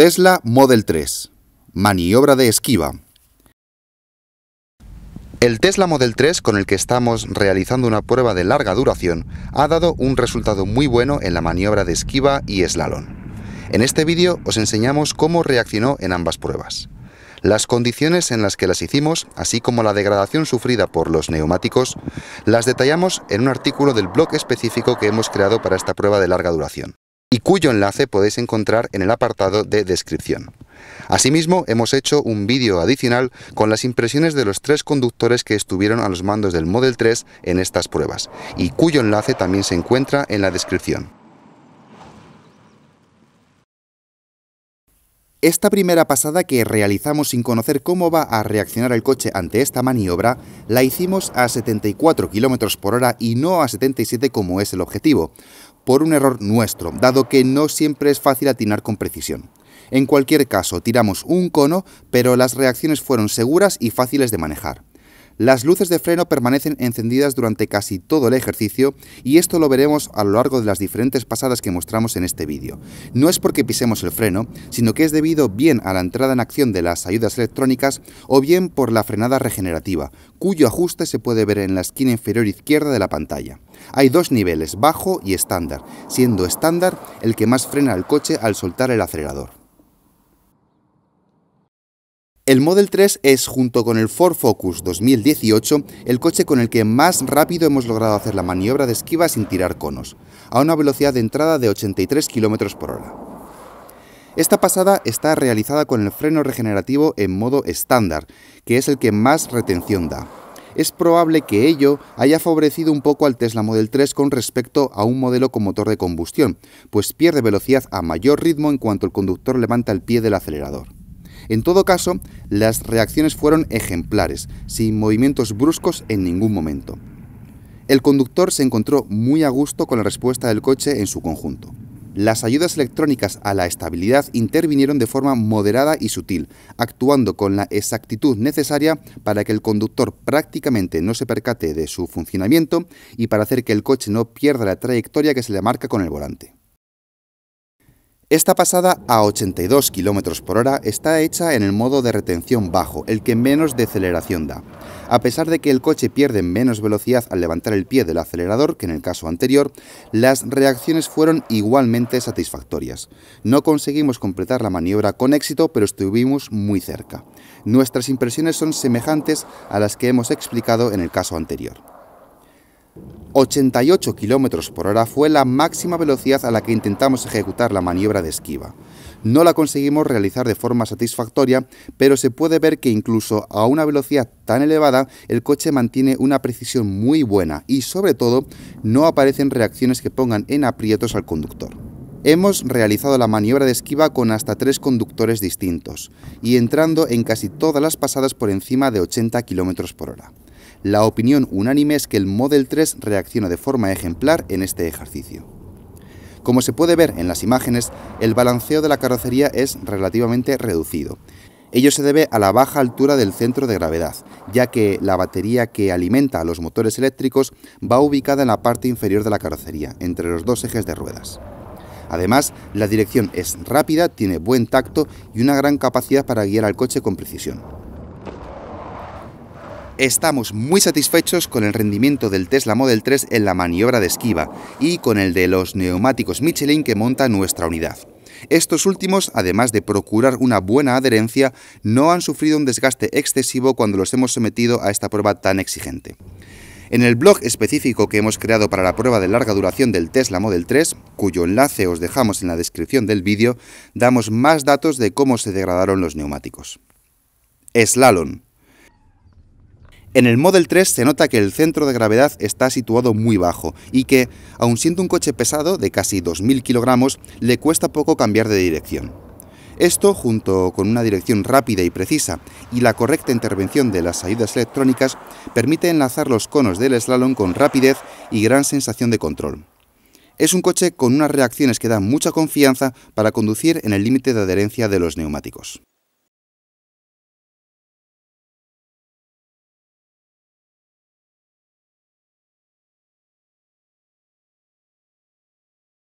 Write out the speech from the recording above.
Tesla Model 3. Maniobra de esquiva. El Tesla Model 3 con el que estamos realizando una prueba de larga duración ha dado un resultado muy bueno en la maniobra de esquiva y slalom. En este vídeo os enseñamos cómo reaccionó en ambas pruebas. Las condiciones en las que las hicimos, así como la degradación sufrida por los neumáticos, las detallamos en un artículo del blog específico que hemos creado para esta prueba de larga duración y cuyo enlace podéis encontrar en el apartado de descripción. Asimismo, hemos hecho un vídeo adicional con las impresiones de los tres conductores que estuvieron a los mandos del Model 3 en estas pruebas, y cuyo enlace también se encuentra en la descripción. Esta primera pasada que realizamos sin conocer cómo va a reaccionar el coche ante esta maniobra, la hicimos a 74 km por hora y no a 77 como es el objetivo, por un error nuestro, dado que no siempre es fácil atinar con precisión. En cualquier caso, tiramos un cono, pero las reacciones fueron seguras y fáciles de manejar. Las luces de freno permanecen encendidas durante casi todo el ejercicio y esto lo veremos a lo largo de las diferentes pasadas que mostramos en este vídeo. No es porque pisemos el freno, sino que es debido bien a la entrada en acción de las ayudas electrónicas o bien por la frenada regenerativa, cuyo ajuste se puede ver en la esquina inferior izquierda de la pantalla. Hay dos niveles, bajo y estándar, siendo estándar el que más frena el coche al soltar el acelerador. El Model 3 es, junto con el Ford Focus 2018, el coche con el que más rápido hemos logrado hacer la maniobra de esquiva sin tirar conos, a una velocidad de entrada de 83 km por hora. Esta pasada está realizada con el freno regenerativo en modo estándar, que es el que más retención da. Es probable que ello haya favorecido un poco al Tesla Model 3 con respecto a un modelo con motor de combustión, pues pierde velocidad a mayor ritmo en cuanto el conductor levanta el pie del acelerador. En todo caso, las reacciones fueron ejemplares, sin movimientos bruscos en ningún momento. El conductor se encontró muy a gusto con la respuesta del coche en su conjunto. Las ayudas electrónicas a la estabilidad intervinieron de forma moderada y sutil, actuando con la exactitud necesaria para que el conductor prácticamente no se percate de su funcionamiento y para hacer que el coche no pierda la trayectoria que se le marca con el volante. Esta pasada a 82 km por hora está hecha en el modo de retención bajo, el que menos deceleración da. A pesar de que el coche pierde menos velocidad al levantar el pie del acelerador que en el caso anterior, las reacciones fueron igualmente satisfactorias. No conseguimos completar la maniobra con éxito, pero estuvimos muy cerca. Nuestras impresiones son semejantes a las que hemos explicado en el caso anterior. 88 km por hora fue la máxima velocidad a la que intentamos ejecutar la maniobra de esquiva. No la conseguimos realizar de forma satisfactoria, pero se puede ver que incluso a una velocidad tan elevada el coche mantiene una precisión muy buena y sobre todo no aparecen reacciones que pongan en aprietos al conductor. Hemos realizado la maniobra de esquiva con hasta tres conductores distintos y entrando en casi todas las pasadas por encima de 80 km por hora. La opinión unánime es que el Model 3 reacciona de forma ejemplar en este ejercicio. Como se puede ver en las imágenes, el balanceo de la carrocería es relativamente reducido. Ello se debe a la baja altura del centro de gravedad, ya que la batería que alimenta a los motores eléctricos va ubicada en la parte inferior de la carrocería, entre los dos ejes de ruedas. Además, la dirección es rápida, tiene buen tacto y una gran capacidad para guiar al coche con precisión. Estamos muy satisfechos con el rendimiento del Tesla Model 3 en la maniobra de esquiva y con el de los neumáticos Michelin que monta nuestra unidad. Estos últimos, además de procurar una buena adherencia, no han sufrido un desgaste excesivo cuando los hemos sometido a esta prueba tan exigente. En el blog específico que hemos creado para la prueba de larga duración del Tesla Model 3, cuyo enlace os dejamos en la descripción del vídeo, damos más datos de cómo se degradaron los neumáticos. Slalom. En el Model 3 se nota que el centro de gravedad está situado muy bajo y que, aun siendo un coche pesado de casi 2.000 kilogramos, le cuesta poco cambiar de dirección. Esto, junto con una dirección rápida y precisa y la correcta intervención de las ayudas electrónicas, permite enlazar los conos del slalom con rapidez y gran sensación de control. Es un coche con unas reacciones que dan mucha confianza para conducir en el límite de adherencia de los neumáticos.